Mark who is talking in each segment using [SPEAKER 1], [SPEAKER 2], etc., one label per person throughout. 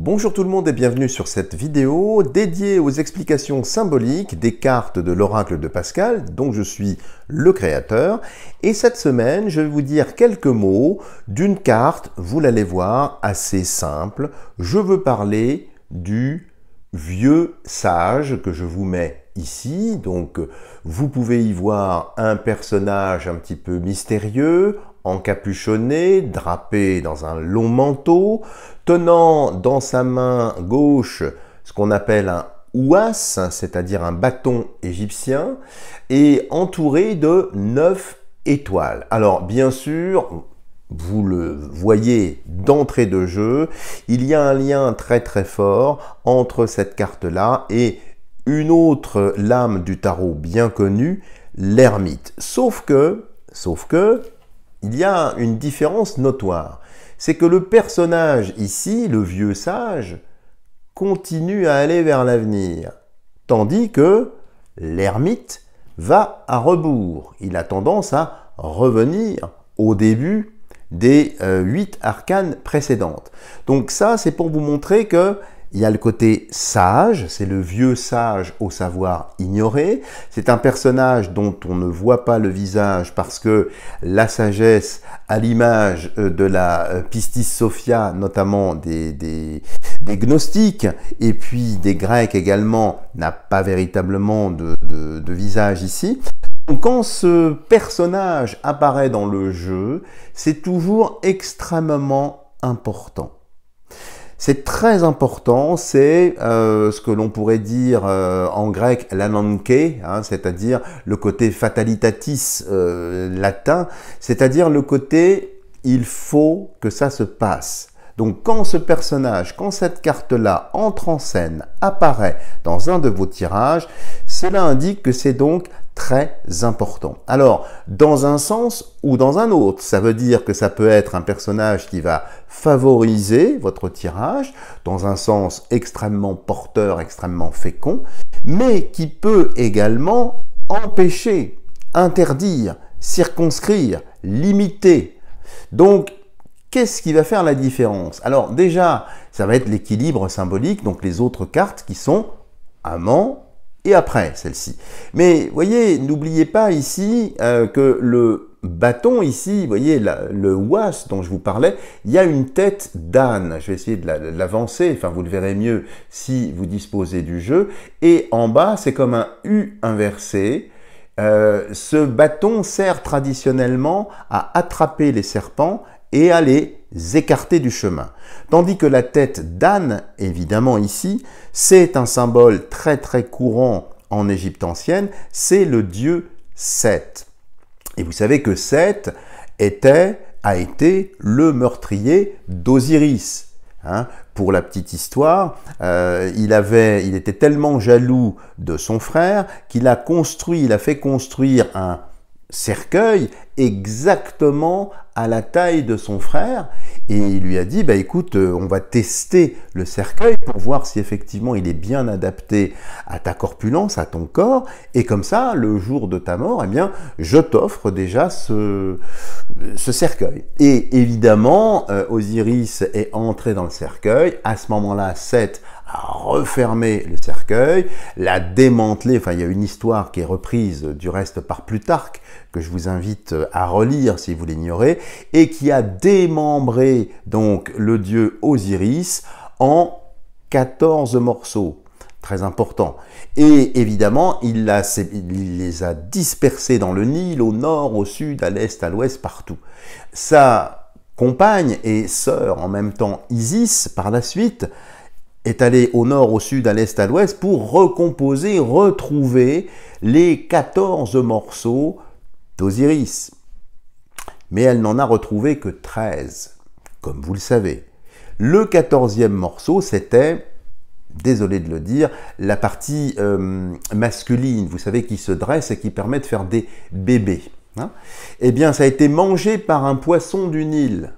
[SPEAKER 1] Bonjour tout le monde et bienvenue sur cette vidéo dédiée aux explications symboliques des cartes de l'oracle de Pascal, dont je suis le créateur. Et cette semaine, je vais vous dire quelques mots d'une carte, vous l'allez voir, assez simple. Je veux parler du vieux sage que je vous mets ici. Donc, vous pouvez y voir un personnage un petit peu mystérieux, encapuchonné, drapé dans un long manteau, tenant dans sa main gauche ce qu'on appelle un ouas, c'est-à-dire un bâton égyptien, et entouré de neuf étoiles. Alors bien sûr, vous le voyez d'entrée de jeu, il y a un lien très très fort entre cette carte-là et une autre lame du tarot bien connue, l'ermite. Sauf que, sauf que, il y a une différence notoire. C'est que le personnage ici, le vieux sage, continue à aller vers l'avenir, tandis que l'ermite va à rebours. Il a tendance à revenir au début des euh, huit arcanes précédentes. Donc ça, c'est pour vous montrer que il y a le côté sage, c'est le vieux sage au savoir ignoré. C'est un personnage dont on ne voit pas le visage parce que la sagesse, à l'image euh, de la euh, Pistis Sophia, notamment des, des, gnostiques, et puis des Grecs également, n'a pas véritablement de, de visage ici. Donc quand ce personnage apparaît dans le jeu, c'est toujours extrêmement important. C'est très important, c'est euh, ce que l'on pourrait dire euh, en grec l'ananke, hein, c'est-à-dire le côté fatalitatis euh, latin, c'est-à-dire le côté il faut que ça se passe. Donc quand ce personnage, quand cette carte-là entre en scène, apparaît dans un de vos tirages, cela indique que c'est donc très important. Alors, dans un sens ou dans un autre, ça veut dire que ça peut être un personnage qui va favoriser votre tirage, dans un sens extrêmement porteur, extrêmement fécond, mais qui peut également empêcher, interdire, circonscrire, limiter. Donc, Qu'est-ce qui va faire la différence Alors déjà, ça va être l'équilibre symbolique, donc les autres cartes qui sont amant, et après celle-ci. Mais voyez, n'oubliez pas ici euh, que le bâton ici, voyez le was dont je vous parlais, il y a une tête d'âne. Je vais essayer de l'avancer, enfin vous le verrez mieux si vous disposez du jeu. Et en bas, c'est comme un U inversé. Euh, ce bâton sert traditionnellement à attraper les serpents et à les écarter du chemin. Tandis que la tête d'âne, évidemment ici, c'est un symbole très très courant en Égypte ancienne, c'est le dieu Seth. Et vous savez que Seth était, a été le meurtrier d'Osiris. Hein. pour la petite histoire, euh, il, avait, il était tellement jaloux de son frère qu'il a construit, il a fait construire un cercueil exactement à la taille de son frère et il lui a dit bah écoute euh, on va tester le cercueil pour voir si effectivement il est bien adapté à ta corpulence à ton corps et comme ça le jour de ta mort eh bien je t'offre déjà ce ce cercueil et évidemment euh, Osiris est entré dans le cercueil à ce moment-là cette a refermé le cercueil, l'a démantelé. Enfin, il y a une histoire qui est reprise du reste par Plutarque, que je vous invite euh, à relire si vous l'ignorez, et qui a démembré donc le dieu Osiris en 14 morceaux très important. Et évidemment, il, il, les a dispersés dans le Nil, au nord, au sud, à l'est, à l'ouest, partout. Sa compagne et sœur en même temps, Isis, par la suite, est allé au nord, au sud, à l'est, à l'ouest pour recomposer, retrouver les 14 morceaux d'Osiris. Mais elle n'en a retrouvé que 13, comme vous le savez. Le 14e morceau, c'était, désolé de le dire, la partie euh, masculine, vous savez, qui se dresse et qui permet de faire des bébés. Hein. eh bien, ça a été mangé par un poisson du Nil.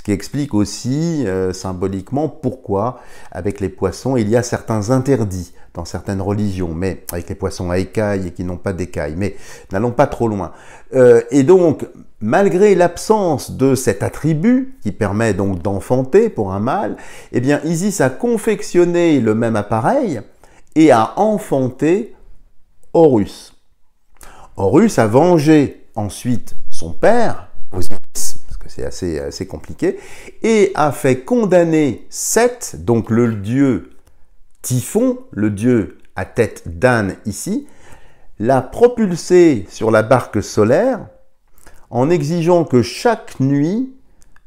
[SPEAKER 1] Ce qui explique aussi euh, symboliquement pourquoi avec les poissons il y a certains interdits dans certaines religions, mais avec les poissons à écailles et qui n'ont pas d'écailles. Mais n'allons pas trop loin. Euh, et donc, malgré l'absence de cet attribut qui permet donc d'enfanter pour un mâle, eh bien Isis a confectionné le même appareil et a enfanté Horus. Horus a vengé ensuite son père, c'est assez, compliqué, et a fait condamner Seth, donc le dieu Typhon, le dieu à tête d'âne ici, l'a propulsé sur la barque solaire en exigeant que chaque nuit,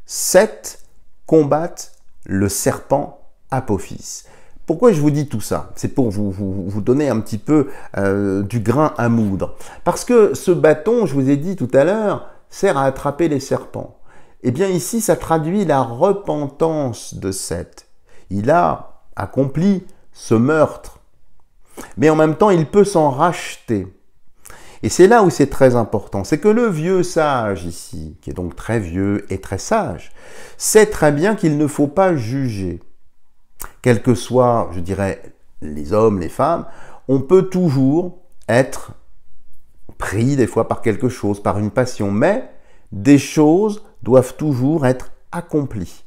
[SPEAKER 1] Seth combatte le serpent Apophis. Pourquoi je vous dis tout ça C'est pour vous, donner un petit peu euh, du grain à moudre. Parce que ce bâton, je vous ai dit tout à l'heure, sert à attraper les serpents. Eh bien ici, ça traduit la repentance de Seth. Il a accompli ce meurtre, mais en même temps, il peut s'en racheter. Et c'est là où c'est très important, c'est que le vieux sage ici, qui est donc très vieux et très sage, sait très bien qu'il ne faut pas juger. Quels que soient, je dirais, les hommes, les femmes, on peut toujours être pris des fois par quelque chose, par une passion, mais des choses doivent toujours être accomplies.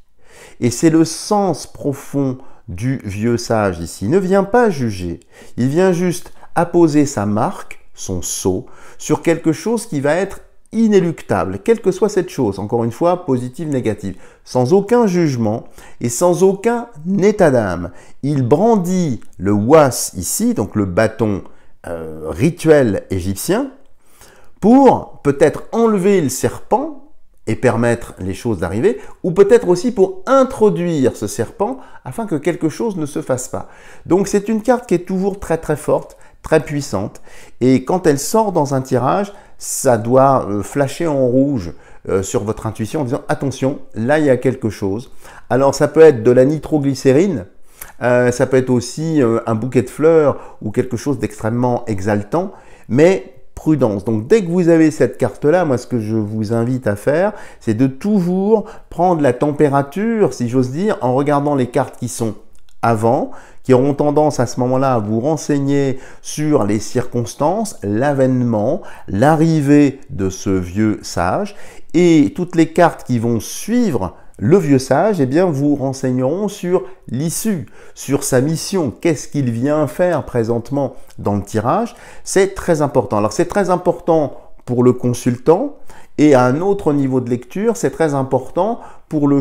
[SPEAKER 1] Et c'est le sens profond du vieux sage ici. Il ne vient pas juger, il vient juste apposer sa marque, son sceau, sur quelque chose qui va être inéluctable, quelle que soit cette chose, encore une fois, positive, négative, sans aucun jugement et sans aucun état d'âme. Il brandit le was ici, donc le bâton euh, rituel égyptien, pour peut-être enlever le serpent et permettre les choses d'arriver, ou peut-être aussi pour introduire ce serpent afin que quelque chose ne se fasse pas. Donc c'est une carte qui est toujours très très forte, très puissante, et quand elle sort dans un tirage, ça doit euh, flasher en rouge euh, sur votre intuition en disant attention, là il y a quelque chose. Alors ça peut être de la nitroglycérine, euh, ça peut être aussi un bouquet de fleurs ou quelque chose d'extrêmement exaltant, mais prudence. Donc dès que vous avez cette carte-là, moi ce que je vous invite à faire, c'est de toujours prendre la température, si j'ose dire, en regardant les cartes qui sont avant, qui auront tendance à ce moment-là à vous renseigner sur les circonstances, l'avènement, l'arrivée de ce vieux sage, et toutes les cartes qui vont suivre le vieux sage, eh bien, vous renseigneront sur l'issue, sur sa mission, qu'est-ce qu'il vient faire présentement dans le tirage. C'est très important. Alors, c'est très important pour le consultant et à un autre niveau de lecture, c'est très important pour le,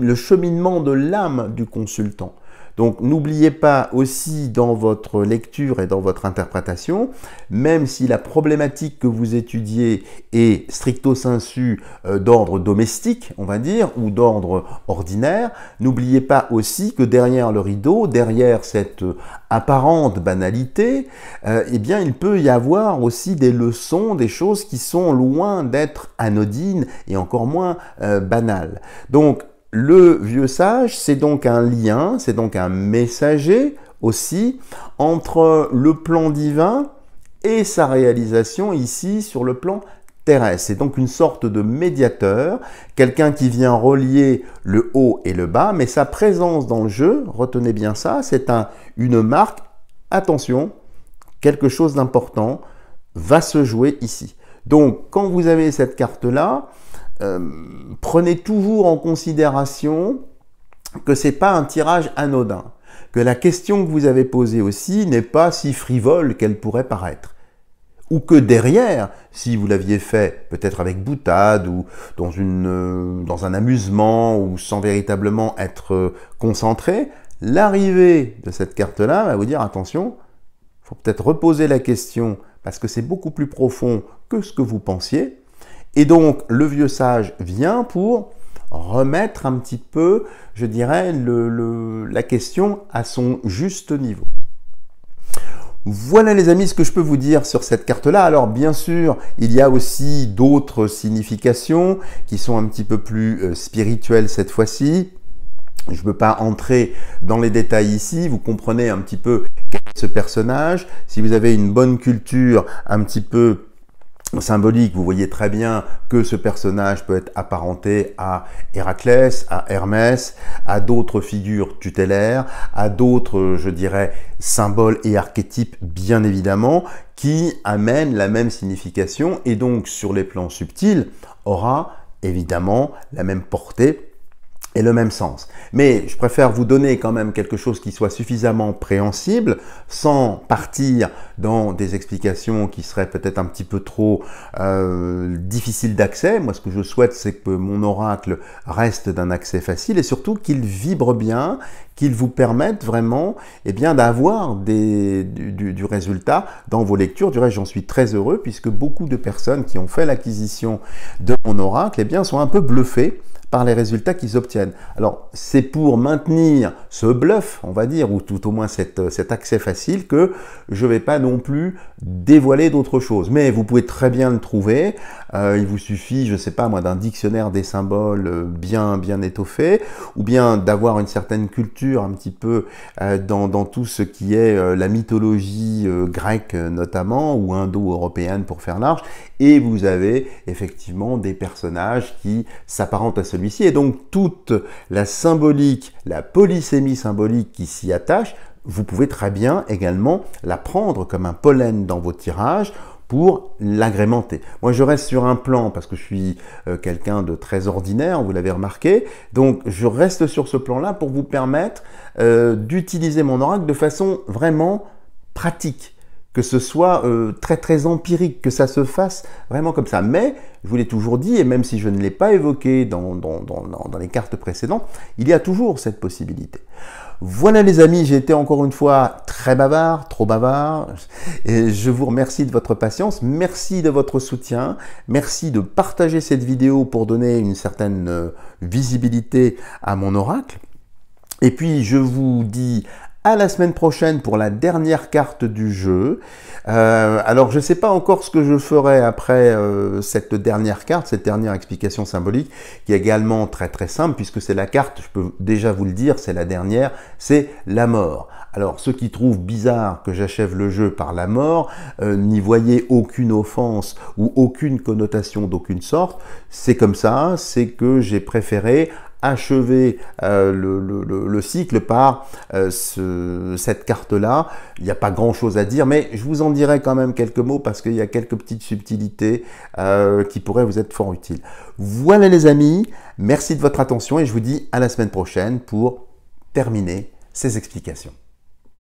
[SPEAKER 1] le cheminement de l'âme du consultant. Donc n'oubliez pas aussi dans votre lecture et dans votre interprétation, même si la problématique que vous étudiez est stricto sensu euh, d'ordre domestique, on va dire, ou d'ordre ordinaire, n'oubliez pas aussi que derrière le rideau, derrière cette euh, apparente banalité, euh, eh bien il peut y avoir aussi des leçons, des choses qui sont loin d'être anodines et encore moins banales. Donc le vieux sage, c'est donc un lien, c'est donc un messager aussi entre le plan divin et sa réalisation ici sur le plan terrestre. C'est donc une sorte de médiateur, quelqu'un qui vient relier le haut et le bas, mais sa présence dans le jeu, retenez bien ça, c'est une marque, attention, quelque chose d'important va se jouer ici. Donc quand vous avez cette carte-là, euh, prenez toujours en considération que ce n'est pas un tirage anodin, que la question que vous avez posée aussi n'est pas si frivole qu'elle pourrait paraître. Ou que derrière, si vous l'aviez fait peut-être avec boutade ou dans, une, euh, dans un amusement ou sans véritablement être euh, concentré, l'arrivée de cette carte-là va vous dire attention, il faut peut-être reposer la question parce que c'est beaucoup plus profond que ce que vous pensiez et donc, le vieux sage vient pour remettre un petit peu, je dirais, la question à son juste niveau. Voilà les amis ce que je peux vous dire sur cette carte-là. Alors bien sûr, il y a aussi d'autres significations qui sont un petit peu plus euh, spirituelles cette fois-ci. Je ne veux pas entrer dans les détails ici, vous comprenez un petit peu ce personnage. Si vous avez une bonne culture un petit peu symbolique, vous voyez très bien que ce personnage peut être apparenté à Héraclès, à Hermès, à d'autres figures tutélaires, à d'autres, je dirais, symboles et archétypes, bien évidemment, qui amènent la même signification et donc sur les plans subtils aura évidemment la même portée et le même sens. Mais je préfère vous donner quand même quelque chose qui soit suffisamment préhensible sans partir dans des explications qui seraient peut-être un petit peu trop euh, difficiles d'accès. Moi, ce que je souhaite, c'est que mon oracle reste d'un accès facile et surtout qu'il vibre bien, qu'il vous permette vraiment et eh bien, d'avoir du, résultat dans vos lectures. Du reste, j'en suis très heureux puisque beaucoup de personnes qui ont fait l'acquisition de mon oracle eh bien, sont un peu bluffées par les résultats qu'ils obtiennent. Alors, c'est pour maintenir ce bluff, on va dire, ou tout au moins euh, cet accès facile, que je ne vais pas non plus dévoiler d'autres choses. Mais vous pouvez très bien le trouver. Euh, il vous suffit, je ne sais pas moi, d'un dictionnaire des symboles euh, bien, bien étoffé, ou bien d'avoir une certaine culture un petit peu dans, tout ce qui est la mythologie grecque notamment, ou indo-européenne pour faire large, et vous avez effectivement des personnages qui s'apparentent à celui-ci. Et donc toute la symbolique, la polysémie symbolique qui s'y attache, vous pouvez très bien également la prendre comme un pollen dans vos tirages pour l'agrémenter. Moi, je reste sur un plan parce que je suis euh, quelqu'un de très ordinaire, vous l'avez remarqué. Donc, je reste sur ce plan-là pour vous permettre euh, d'utiliser mon oracle de façon vraiment pratique que ce soit euh, très très empirique, que ça se fasse vraiment comme ça. Mais, je vous l'ai toujours dit, et même si je ne l'ai pas évoqué dans, dans, dans, dans les cartes précédentes, il y a toujours cette possibilité. Voilà les amis, j'ai été encore une fois très bavard, trop bavard. Et je vous remercie de votre patience, merci de votre soutien, merci de partager cette vidéo pour donner une certaine euh, visibilité à mon oracle. Et puis je vous dis la semaine prochaine pour la dernière carte du jeu. Euh, alors je sais pas encore ce que je ferai après euh, cette dernière carte, cette dernière explication symbolique, qui est également très très simple, puisque c'est la carte, je peux déjà vous le dire, c'est la dernière, c'est la mort. Alors ceux qui trouvent bizarre que j'achève le jeu par la mort, euh, n'y voyez aucune offense ou aucune connotation d'aucune sorte, c'est comme ça, c'est que j'ai préféré achever euh, le, cycle par euh, cette carte-là. Il n'y a pas grand-chose à dire, mais je vous en dirai quand même quelques mots parce qu'il y a quelques petites subtilités euh, qui pourraient vous être fort utiles. Voilà les amis, merci de votre attention et je vous dis à la semaine prochaine pour terminer ces explications.